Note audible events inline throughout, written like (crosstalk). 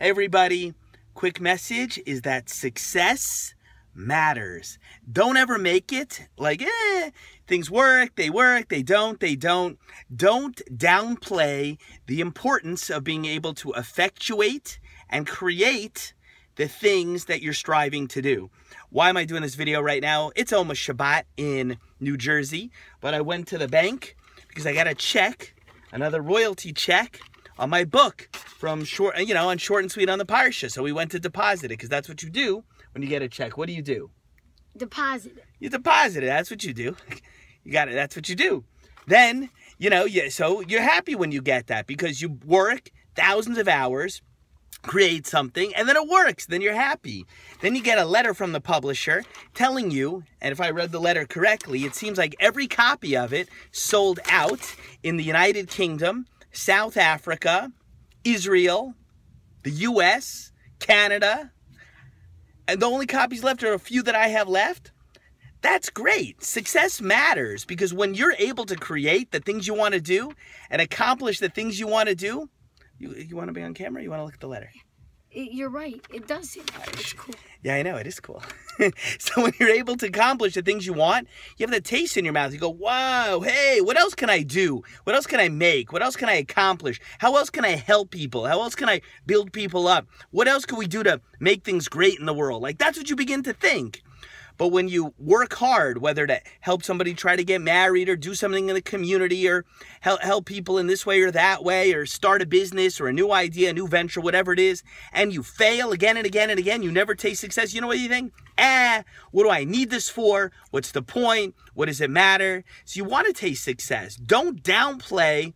everybody, quick message is that success matters. Don't ever make it like, eh, things work, they work, they don't, they don't. Don't downplay the importance of being able to effectuate and create the things that you're striving to do. Why am I doing this video right now? It's almost Shabbat in New Jersey, but I went to the bank because I got a check, another royalty check on my book from short, you know, and short and sweet on the parsha. So we went to deposit it because that's what you do when you get a check. What do you do? Deposit it. You deposit it. That's what you do. (laughs) you got it. That's what you do. Then, you know, yeah, so you're happy when you get that because you work thousands of hours, create something, and then it works. Then you're happy. Then you get a letter from the publisher telling you, and if I read the letter correctly, it seems like every copy of it sold out in the United Kingdom, South Africa, Israel, the US, Canada, and the only copies left are a few that I have left. That's great. Success matters because when you're able to create the things you want to do and accomplish the things you want to do, you, you want to be on camera? You want to look at the letter? It, you're right. It does seem cool. Yeah, I know. It is cool. (laughs) so when you're able to accomplish the things you want, you have the taste in your mouth. You go, wow, hey, what else can I do? What else can I make? What else can I accomplish? How else can I help people? How else can I build people up? What else can we do to make things great in the world? Like, that's what you begin to think. But when you work hard, whether to help somebody try to get married or do something in the community or help, help people in this way or that way or start a business or a new idea, a new venture, whatever it is, and you fail again and again and again, you never taste success, you know what you think? Eh, what do I need this for? What's the point? What does it matter? So you want to taste success. Don't downplay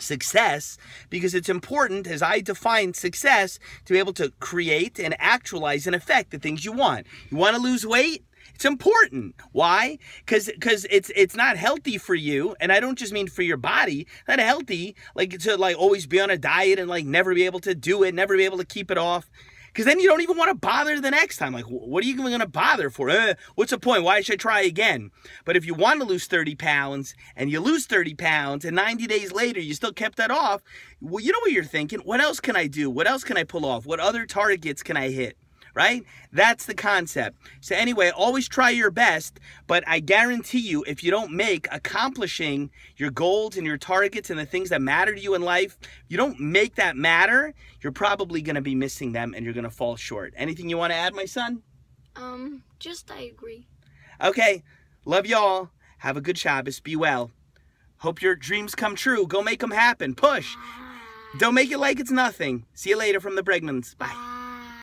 success because it's important as I define success to be able to create and actualize and affect the things you want. You want to lose weight? It's important. Why? Because because it's it's not healthy for you, and I don't just mean for your body. Not healthy, like to like always be on a diet and like never be able to do it, never be able to keep it off. Because then you don't even want to bother the next time. Like, what are you even going to bother for? Uh, what's the point? Why should I try again? But if you want to lose 30 pounds and you lose 30 pounds and 90 days later you still kept that off, well, you know what you're thinking? What else can I do? What else can I pull off? What other targets can I hit? right? That's the concept. So anyway, always try your best, but I guarantee you, if you don't make accomplishing your goals and your targets and the things that matter to you in life, you don't make that matter, you're probably going to be missing them and you're going to fall short. Anything you want to add, my son? Um, just I agree. Okay. Love y'all. Have a good Shabbos. Be well. Hope your dreams come true. Go make them happen. Push. Ah. Don't make it like it's nothing. See you later from the Bregmans. Bye.